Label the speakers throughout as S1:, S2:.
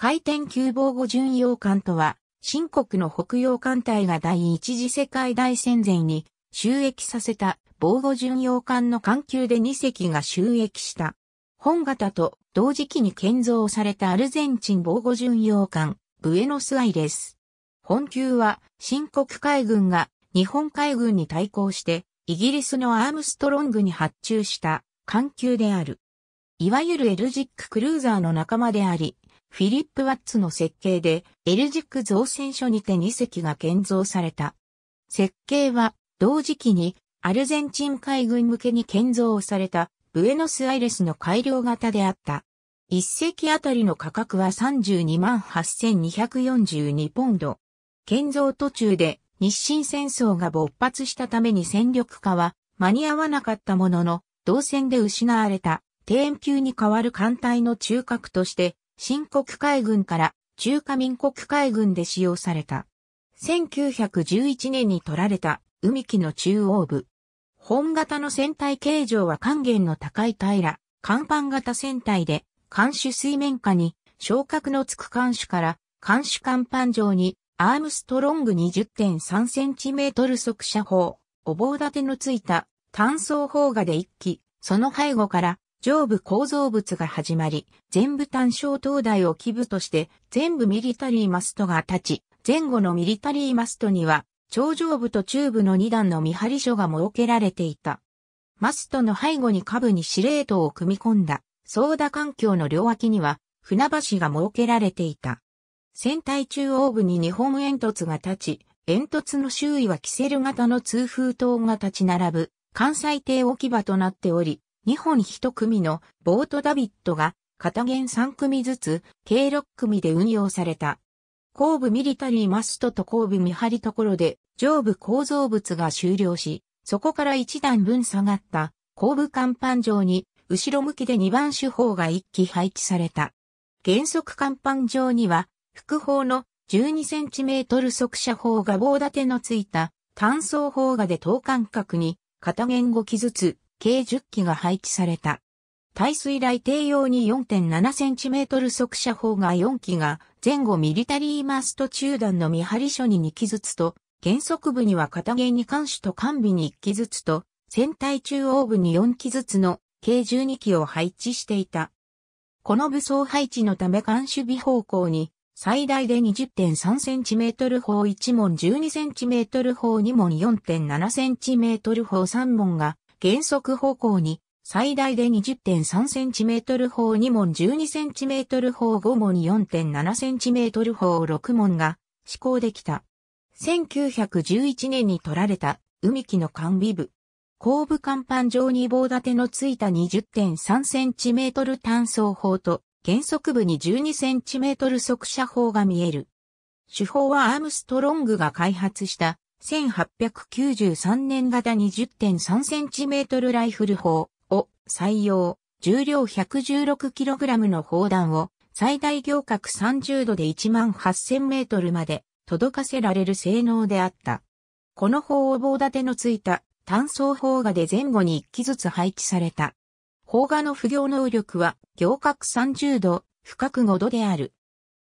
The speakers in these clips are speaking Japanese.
S1: 回転急防護巡洋艦とは、新国の北洋艦隊が第一次世界大戦前に収益させた防護巡洋艦の艦級で2隻が収益した。本型と同時期に建造されたアルゼンチン防護巡洋艦、ブエノスアイレス。本級は新国海軍が日本海軍に対抗してイギリスのアームストロングに発注した艦級である。いわゆるエルジッククルーザーの仲間であり、フィリップ・ワッツの設計で、エルジック造船所にて2隻が建造された。設計は、同時期に、アルゼンチン海軍向けに建造された、ブエノスアイレスの改良型であった。一隻あたりの価格は32万8242ポンド。建造途中で日清戦争が勃発したために戦力化は間に合わなかったものの、同戦で失われた、低円級に代わる艦隊の中核として新国海軍から中華民国海軍で使用された。1911年に取られた海機の中央部。本型の船体形状は還元の高い平甲板型船体で、艦首水面下に、昇格のつく艦首から、艦首甲板上に、アームストロング 20.3cm 速射砲、お棒立てのついた、単装砲画で一機、その背後から、上部構造物が始まり、全部単焦灯台を基部として、全部ミリタリーマストが立ち、前後のミリタリーマストには、頂上部と中部の2段の見張り所が設けられていた。マストの背後に下部に司令塔を組み込んだ、ソ田環境の両脇には、船橋が設けられていた。船体中央部に日本煙突が立ち、煙突の周囲はキセル型の通風塔が立ち並ぶ、関西艇置き場となっており、2本1組のボートダビットが片弦3組ずつ計6組で運用された。後部ミリタリーマストと後部見張りところで上部構造物が終了し、そこから一段分下がった後部甲板上に後ろ向きで2番手法が1機配置された。原則甲板上には副砲の 12cm 速射砲が棒立てのついた単装砲がで等間隔に片弦5機ずつ計10機が配置された。耐水雷艇用に 4.7cm 速射砲が4機が前後ミリタリーマスト中段の見張り所に2機ずつと、原則部には片弦に艦種と艦尾に1機ずつと、船体中央部に4機ずつの計12機を配置していた。この武装配置のため艦首尾方向に最大で 20.3cm 砲1門 12cm 砲2門 4.7cm 砲3門が原則方向に最大で 20.3cm 砲2門 12cm 砲5門 4.7cm 砲6門が施行できた。1911年に取られた海機の管備部。後部甲板上に棒立てのついた 20.3cm 単装砲と原則部に 12cm 速射砲が見える。手法はアームストロングが開発した1893年型 20.3cm ライフル砲を採用、重量 116kg の砲弾を最大行角30度で1万8000メートルまで届かせられる性能であった。この砲を棒立てのついた単装砲画で前後に1機ずつ配置された。砲画の不行能力は行角30度、深く5度である。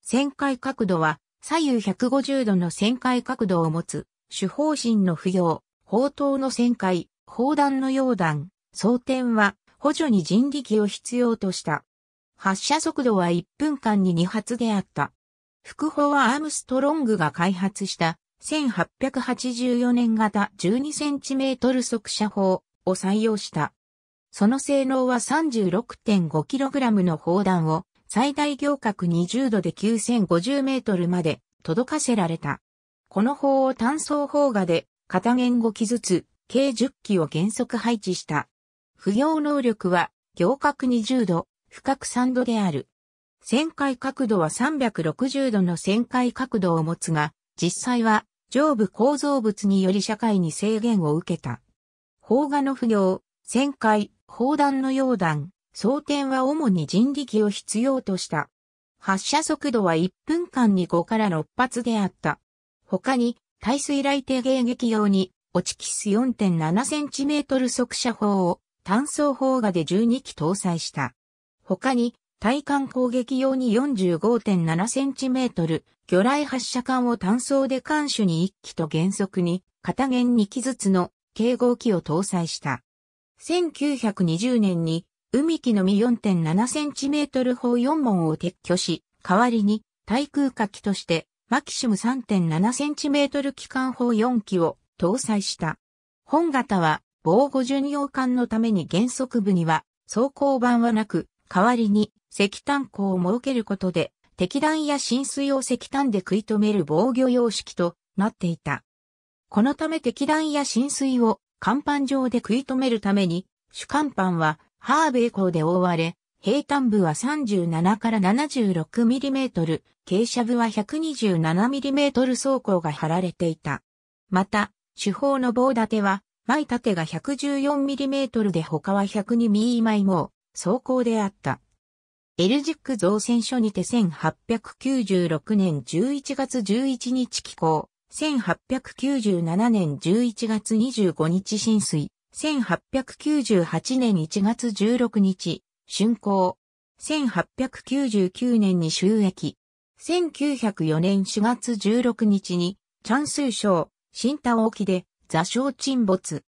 S1: 旋回角度は左右150度の旋回角度を持つ主方針の不要、砲塔の旋回、砲弾の溶弾、装填は補助に人力を必要とした。発射速度は1分間に2発であった。副砲はアームストロングが開発した1884年型 12cm 速射砲を採用した。その性能は 36.5kg の砲弾を最大行角20度で9050メートルまで届かせられた。この法を単層砲画で、片言5機ずつ、計10機を原則配置した。不要能力は、行角20度、深角3度である。旋回角度は360度の旋回角度を持つが、実際は上部構造物により社会に制限を受けた。邦画の不要、旋回、砲弾の溶弾、装填は主に人力を必要とした。発射速度は1分間に5から6発であった。他に、耐水雷艇迎撃用に、落ちキス 4.7cm 速射砲を単装砲画で12機搭載した。他に、対艦攻撃用に 45.7cm、魚雷発射管を単装で艦首に1機と原則に、片弦2機ずつの警護機を搭載した。1920年に、海機のみ 4.7cm 砲4門を撤去し、代わりに、対空火器として、マキシム 3.7cm 機関砲4機を搭載した。本型は防護巡洋艦のために原則部には装甲板はなく、代わりに石炭鉱を設けることで、敵弾や浸水を石炭で食い止める防御様式となっていた。このため敵弾や浸水を甲板上で食い止めるために、主甲板はハーベイ港で覆われ、平坦部は37から 76mm、傾斜部は 127mm 装甲が貼られていた。また、主砲の棒立ては、前盾が 114mm で他は 102mm 枚も、装甲であった。エルジック造船所にて1896年11月11日寄港、1897年11月25日浸水、1898年1月16日、春光。1899年に収益。1904年4月16日に、チャンスー省、新田沖で、座礁沈没。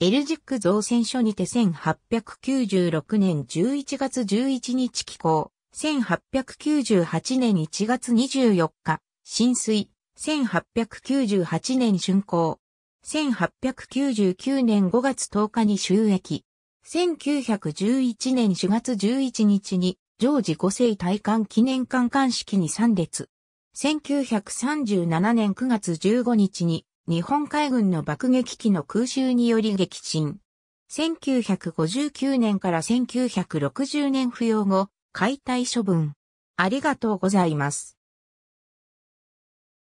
S1: エルジック造船所にて1896年11月11日寄港。1898年1月24日、浸水。1898年竣工。1899年5月10日に収益。1911年4月11日に、ジョージ5世戴冠記念館館式に参列。1937年9月15日に、日本海軍の爆撃機の空襲により撃沈。1959年から1960年不要後、解体処分。ありがとうございます。